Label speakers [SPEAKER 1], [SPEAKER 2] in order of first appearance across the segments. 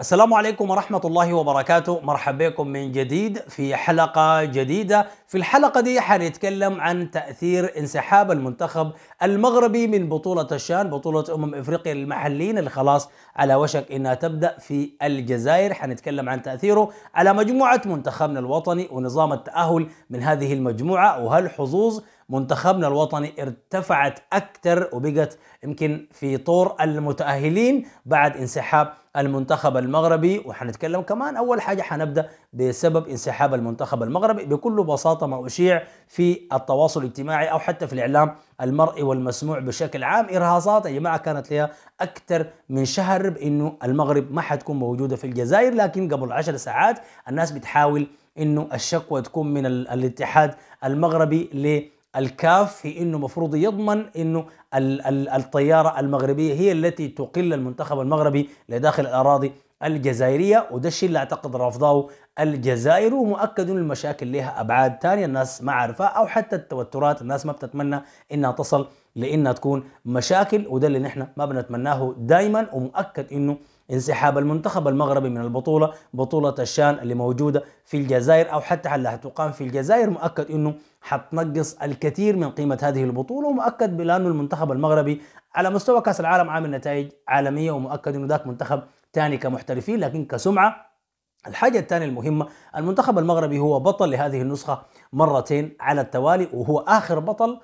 [SPEAKER 1] السلام عليكم ورحمة الله وبركاته مرحبا بكم من جديد في حلقة جديدة في الحلقة دي حنتكلم عن تأثير انسحاب المنتخب المغربي من بطولة الشان بطولة أمم إفريقيا للمحليين اللي خلاص على وشك إنها تبدأ في الجزائر حنتكلم عن تأثيره على مجموعة منتخبنا الوطني ونظام التأهل من هذه المجموعة وهل حظوظ منتخبنا الوطني ارتفعت أكثر وبقت يمكن في طور المتأهلين بعد انسحاب المنتخب المغربي وحنتكلم كمان أول حاجة حنبدأ بسبب انسحاب المنتخب المغربي بكل بساطة ما أشيع في التواصل الاجتماعي أو حتى في الإعلام المرئي والمسموع بشكل عام إرهاصات يا جماعة كانت لها أكثر من شهر بإنه المغرب ما حتكون موجودة في الجزائر لكن قبل عشر ساعات الناس بتحاول إنه الشكوى تكون من الاتحاد المغربي الكاف في انه مفروض يضمن انه الطياره المغربيه هي التي تقل المنتخب المغربي لداخل الاراضي الجزائرية وده الشيء اللي اعتقد رفضه الجزائر ومؤكد المشاكل لها ابعاد ثانيه الناس ما عارفاها او حتى التوترات الناس ما بتتمنى انها تصل لانها تكون مشاكل وده اللي نحن ما بنتمناه دائما ومؤكد انه انسحاب المنتخب المغربي من البطولة بطولة الشان اللي موجودة في الجزائر أو حتى اللي تقام في الجزائر مؤكد أنه حتنقص الكثير من قيمة هذه البطولة ومؤكد بأن المنتخب المغربي على مستوى كأس العالم عامل نتائج عالمية ومؤكد أنه ذاك منتخب ثاني كمحترفين لكن كسمعة الحاجة الثانية المهمة المنتخب المغربي هو بطل لهذه النسخة مرتين على التوالي وهو آخر بطل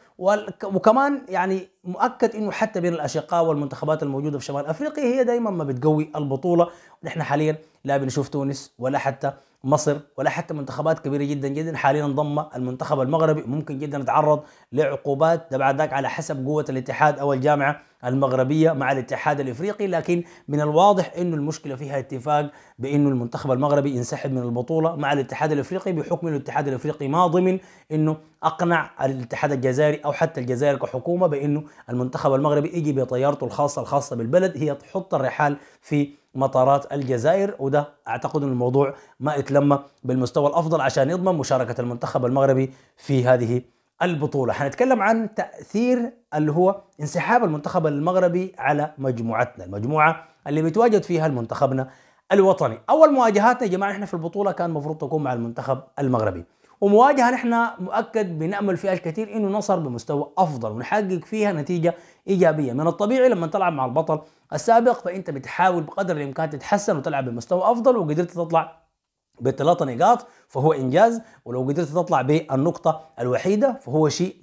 [SPEAKER 1] وكمان يعني مؤكد انه حتى بين الاشقاء والمنتخبات الموجوده في شمال افريقيا هي دائما ما بتقوي البطوله نحن حاليا لا بنشوف تونس ولا حتى مصر ولا حتى منتخبات كبيره جدا جدا حاليا انضم المنتخب المغربي ممكن جدا يتعرض لعقوبات ده بعد ذاك على حسب قوه الاتحاد او الجامعه المغربيه مع الاتحاد الافريقي لكن من الواضح انه المشكله فيها اتفاق بانه المنتخب المغربي ينسحب من البطوله مع الاتحاد الافريقي بحكم الاتحاد الافريقي ما ضمن انه اقنع الاتحاد الجزائري او حتى الجزائر كحكومه بانه المنتخب المغربي يجي بطيارته الخاصه الخاصه بالبلد هي تحط الرحال في مطارات الجزائر وده اعتقد ان الموضوع ما اتلم بالمستوى الافضل عشان يضمن مشاركه المنتخب المغربي في هذه البطوله حنتكلم عن تاثير اللي هو انسحاب المنتخب المغربي على مجموعتنا المجموعه اللي بيتواجد فيها المنتخبنا الوطني اول مواجهاتنا يا جماعه احنا في البطوله كان المفروض تكون مع المنتخب المغربي ومواجهه نحن مؤكد بنامل فيها الكثير انه نصر بمستوى افضل ونحقق فيها نتيجه ايجابيه من الطبيعي لما تلعب مع البطل السابق فانت بتحاول بقدر الامكان تتحسن وتلعب بمستوى افضل وقدرت تطلع بثلاثة نقاط فهو إنجاز ولو قدرت تطلع بالنقطة الوحيدة فهو شيء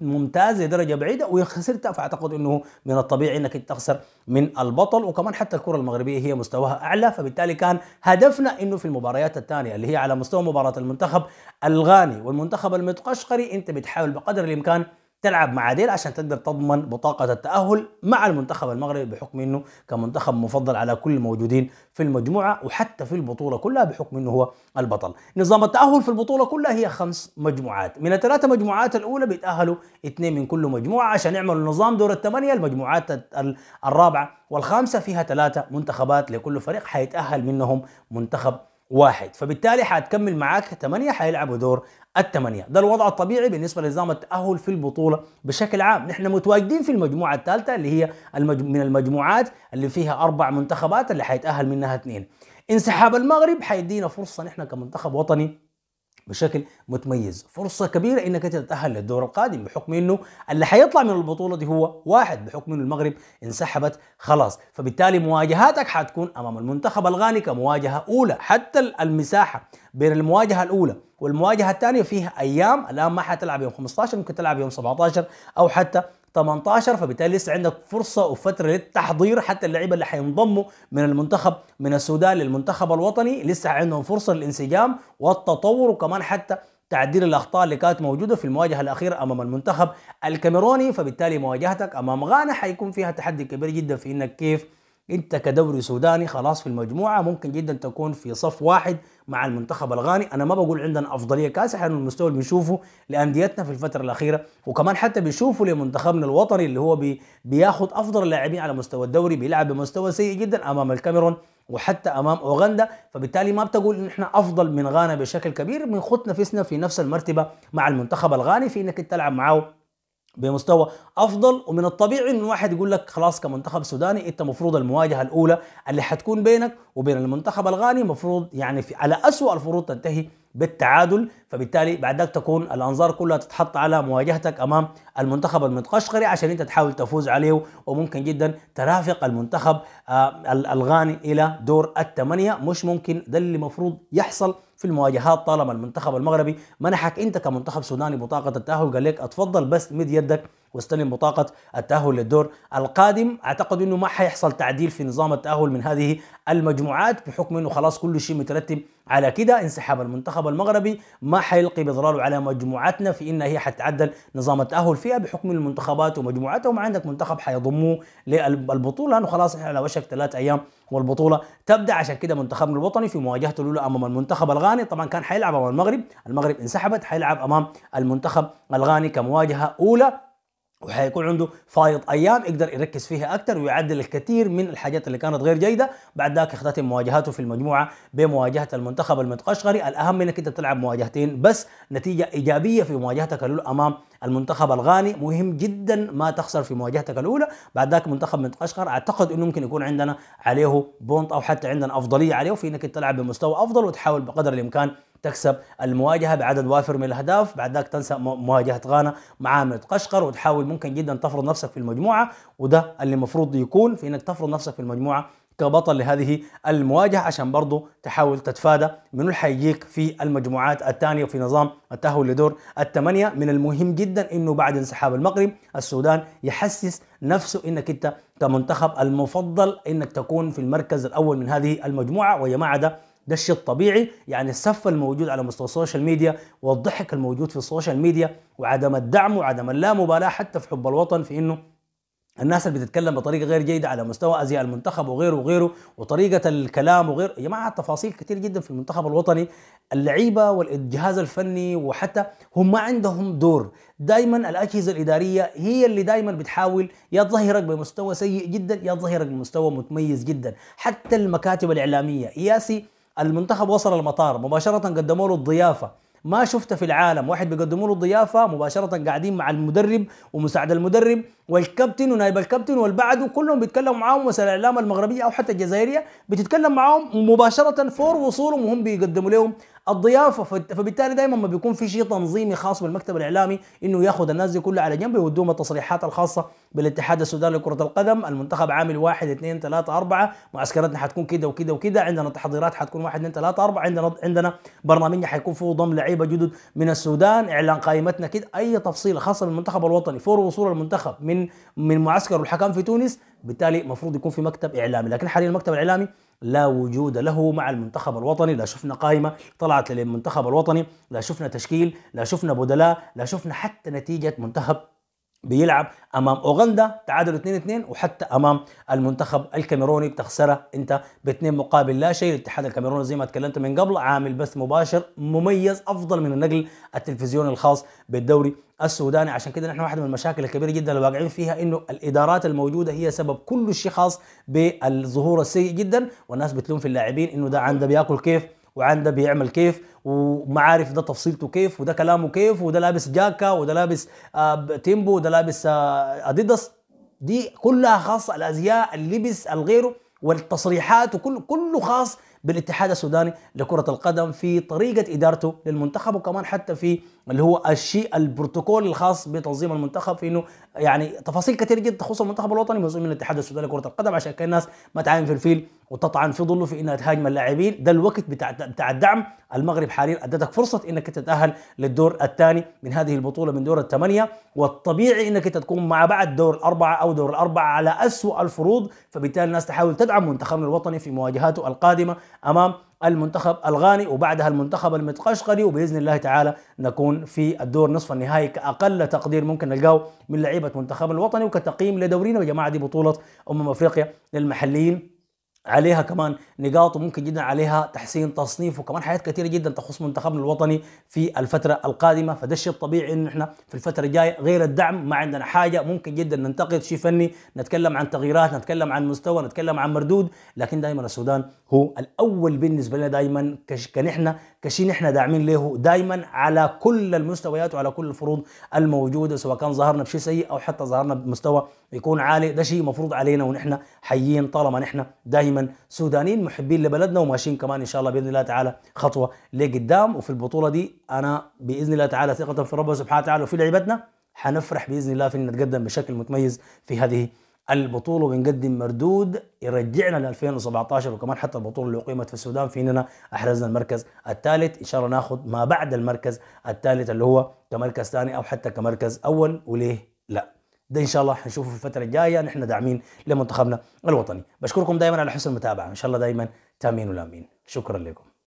[SPEAKER 1] ممتاز لدرجة بعيدة وإن خسرتها فأعتقد أنه من الطبيعي أنك تخسر من البطل وكمان حتى الكرة المغربية هي مستواها أعلى فبالتالي كان هدفنا أنه في المباريات الثانية اللي هي على مستوى مباراة المنتخب الغاني والمنتخب المتقشقري أنت بتحاول بقدر الإمكان تلعب مع ديل عشان تقدر تضمن بطاقة التأهل مع المنتخب المغربي بحكم انه كمنتخب مفضل على كل الموجودين في المجموعة وحتى في البطولة كلها بحكم انه هو البطل نظام التأهل في البطولة كلها هي خمس مجموعات من الثلاثة مجموعات الأولى بيتأهلوا اثنين من كل مجموعة عشان يعملوا نظام دور الثمانية المجموعات الرابعة والخامسة فيها ثلاثة منتخبات لكل فريق حيتأهل منهم منتخب واحد فبالتالي حتكمل معاك ثمانية حيلعبوا دور الثمانية ده الوضع الطبيعي بالنسبة لنظام التأهل في البطولة بشكل عام نحن متواجدين في المجموعة الثالثة اللي هي من المجموعات اللي فيها أربع منتخبات اللي حيتأهل منها اثنين انسحاب المغرب حيدينا فرصة نحن كمنتخب وطني بشكل متميز فرصة كبيرة انك انت تتأهل للدور القادم بحكم انه اللي حيطلع من البطولة دي هو واحد بحكم انه المغرب انسحبت خلاص فبالتالي مواجهاتك حتكون امام المنتخب الغاني كمواجهة اولى حتى المساحة بين المواجهة الاولى والمواجهة الثانية فيها ايام الان ما حتلعب يوم 15 ممكن تلعب يوم 17 او حتى 18 فبالتالي لسه عندك فرصه وفتره للتحضير حتى اللعيبه اللي حينضموا من المنتخب من السودان للمنتخب الوطني لسه عندهم فرصه للانسجام والتطور وكمان حتى تعديل الاخطاء اللي كانت موجوده في المواجهه الاخيره امام المنتخب الكاميروني فبالتالي مواجهتك امام غانا حيكون فيها تحدي كبير جدا في انك كيف انت كدوري سوداني خلاص في المجموعه ممكن جدا تكون في صف واحد مع المنتخب الغاني انا ما بقول عندنا افضليه كاسحه لانه المستوى اللي بنشوفه لانديتنا في الفتره الاخيره وكمان حتى بنشوفه لمنتخبنا الوطني اللي هو بي بياخد افضل اللاعبين على مستوى الدوري بيلعب بمستوى سيء جدا امام الكاميرون وحتى امام اوغندا فبالتالي ما بتقول ان احنا افضل من غانا بشكل كبير بنخط نفسنا في نفس المرتبه مع المنتخب الغاني في انك تلعب معاه بمستوى افضل ومن الطبيعي ان واحد يقول لك خلاص كمنتخب سوداني انت المفروض المواجهه الاولى اللي حتكون بينك وبين المنتخب الغاني المفروض يعني في على اسوء الفروض تنتهي بالتعادل فبالتالي بعدك تكون الانظار كلها تتحط على مواجهتك امام المنتخب المتقشقري عشان انت تحاول تفوز عليه وممكن جدا ترافق المنتخب آه، الغاني الى دور الثمانيه مش ممكن ده اللي المفروض يحصل في المواجهات طالما المنتخب المغربي منحك انت كمنتخب سوداني بطاقه التاهل قال لك اتفضل بس مد يدك واستلم بطاقة التأهل للدور القادم أعتقد أنه ما حيحصل تعديل في نظام التأهل من هذه المجموعات بحكم أنه خلاص كل شيء مترتب على كده انسحاب المنتخب المغربي ما حيلقي بضراره على مجموعتنا في ان هي حتعدل نظام التاهل فيها بحكم المنتخبات وما عندك منتخب حيضموه للبطوله لانه خلاص احنا على وشك ثلاث ايام والبطوله تبدا عشان كده منتخبنا الوطني في مواجهته الاولى امام المنتخب الغاني طبعا كان حيلعب امام المغرب المغرب انسحبت حيلعب امام المنتخب الغاني كمواجهه اولى وحيكون عنده فايض ايام يقدر يركز فيها اكثر ويعدل الكثير من الحاجات اللي كانت غير جيده بعد ذاك يختتم مواجهاته في المجموعه بمواجهه المنتخب المتقشقري الاهم انك انت تلعب مواجهتين بس نتيجه ايجابيه في مواجهتك الاولى امام المنتخب الغاني مهم جدا ما تخسر في مواجهتك الاولى بعد ذاك منتخب متقشقر اعتقد انه ممكن يكون عندنا عليه بونت او حتى عندنا افضليه عليه في انك تلعب بمستوى افضل وتحاول بقدر الامكان تكسب المواجهه بعدد وافر من الاهداف بعد ذلك تنسى مواجهه غانا مع عامل قشقر وتحاول ممكن جدا تفرض نفسك في المجموعه وده اللي المفروض يكون في انك تفرض نفسك في المجموعه كبطل لهذه المواجهة عشان برضه تحاول تتفادى من اللي حيجيك في المجموعات الثانية وفي نظام التأهل لدور الثمانية من المهم جدا انه بعد انسحاب المغرب السودان يحسس نفسه انك انت كمنتخب المفضل انك تكون في المركز الاول من هذه المجموعة ويا ما ده ده الشيء الطبيعي يعني السف الموجود على مستوى السوشيال ميديا والضحك الموجود في السوشيال ميديا وعدم الدعم وعدم اللامبالاه حتى في حب الوطن في انه الناس اللي بتتكلم بطريقه غير جيده على مستوى ازياء المنتخب وغيره وغيره وطريقه الكلام وغير يا جماعه تفاصيل كثير جدا في المنتخب الوطني اللعيبه والجهاز الفني وحتى هم ما عندهم دور دائما الاجهزه الاداريه هي اللي دائما بتحاول يا تظهرك بمستوى سيء جدا يا تظهرك بمستوى متميز جدا حتى المكاتب الاعلاميه ياسي المنتخب وصل المطار مباشرة قدموا له الضيافة ما شفته في العالم واحد بيقدموا له الضيافة مباشرة قاعدين مع المدرب ومساعد المدرب والكابتن ونائب الكابتن والبعده كلهم بيتكلموا معاهم وسائل الإعلام المغربية أو حتى الجزائرية بتتكلم معاهم مباشرة فور وصولهم وهم بيقدموا لهم الضيافه فبالتالي دائما ما بيكون في شيء تنظيمي خاص بالمكتب الاعلامي انه ياخذ الناس دي كلها على جنب ويودوهم التصريحات الخاصه بالاتحاد السوداني لكره القدم المنتخب عامل واحد اثنين ثلاثه اربعه معسكراتنا حتكون كده وكده وكده عندنا تحضيرات حتكون واحد اثنين ثلاثه اربعه عندنا عندنا برنامجنا حيكون فيه ضم لعيبه جدد من السودان اعلان قائمتنا كده اي تفصيله خاصه بالمنتخب الوطني فور وصول المنتخب من من معسكر الحكام في تونس بالتالي المفروض يكون في مكتب اعلامي لكن حاليا المكتب الاعلامي لا وجود له مع المنتخب الوطني لا شفنا قائمة طلعت للمنتخب الوطني لا شفنا تشكيل لا شفنا بدلاء لا شفنا حتى نتيجة منتخب بيلعب امام اوغندا تعادل 2-2 وحتى امام المنتخب الكاميروني بتخسره انت باثنين مقابل لا شيء الاتحاد الكاميروني زي ما تكلمت من قبل عامل بث مباشر مميز افضل من النقل التلفزيوني الخاص بالدوري السوداني عشان كده نحن واحد من المشاكل الكبيره جدا اللي واقعين فيها انه الادارات الموجوده هي سبب كل شيء خاص بالظهور السيء جدا والناس بتلوم في اللاعبين انه ده عنده بياكل كيف وعنده بيعمل كيف وما عارف ده تفصيلته كيف وده كلامه كيف وده لابس جاكا وده لابس آه تيمبو وده لابس آه اديداس دي كلها خاصه الازياء اللبس الغيره والتصريحات وكل كله خاص بالاتحاد السوداني لكرة القدم في طريقة إدارته للمنتخب وكمان حتى في اللي هو الشيء البروتوكول الخاص بتنظيم المنتخب في انه يعني تفاصيل كثير جدا تخص المنتخب الوطني موزون من الاتحاد السوداني لكرة القدم عشان كان الناس ما تعاين في الفيل وتطعن في ظله في انها تهاجم اللاعبين ده الوقت بتاع بتاع الدعم المغرب حاليا ادتك فرصه انك تتاهل للدور الثاني من هذه البطوله من دور الثمانيه والطبيعي انك تكون مع بعد دور الاربعه او دور الاربعه على اسوء الفروض فبالتالي الناس تحاول تدعم منتخبنا الوطني في مواجهاته القادمه امام المنتخب الغاني وبعدها المنتخب المتقشقري وباذن الله تعالى نكون في الدور نصف النهائي كاقل تقدير ممكن نلقاه من لعيبه منتخب الوطني وكتقييم لدورينا وجماعه دي بطوله امم افريقيا للمحليين عليها كمان نقاط وممكن جدا عليها تحسين تصنيف وكمان حاجات كثيره جدا تخص منتخبنا الوطني في الفتره القادمه فده الشيء الطبيعي انه احنا في الفتره الجايه غير الدعم ما عندنا حاجه ممكن جدا ننتقد شيء فني نتكلم عن تغييرات نتكلم عن مستوى نتكلم عن مردود لكن دائما السودان هو الاول بالنسبه لنا دائما احنا كشيء نحن داعمين له دائما على كل المستويات وعلى كل الفروض الموجوده سواء كان ظهرنا بشيء سيء او حتى ظهرنا بمستوى يكون عالي ده شيء مفروض علينا ونحن حيين طالما نحن دائما سودانيين محبين لبلدنا وماشيين كمان ان شاء الله باذن الله تعالى خطوه لقدام وفي البطوله دي انا باذن الله تعالى ثقه في ربنا سبحانه وتعالى وفي لعبتنا حنفرح باذن الله في ان نتقدم بشكل متميز في هذه البطوله وبنقدم مردود يرجعنا ل 2017 وكمان حتى البطوله اللي اقيمت في السودان في اننا احرزنا المركز الثالث ان شاء الله ناخذ ما بعد المركز الثالث اللي هو كمركز ثاني او حتى كمركز اول وليه لا ده ان شاء الله حنشوفه في الفتره الجايه نحن داعمين لمنتخبنا الوطني بشكركم دائما على حسن المتابعه ان شاء الله دائما تامين ولامين شكرا لكم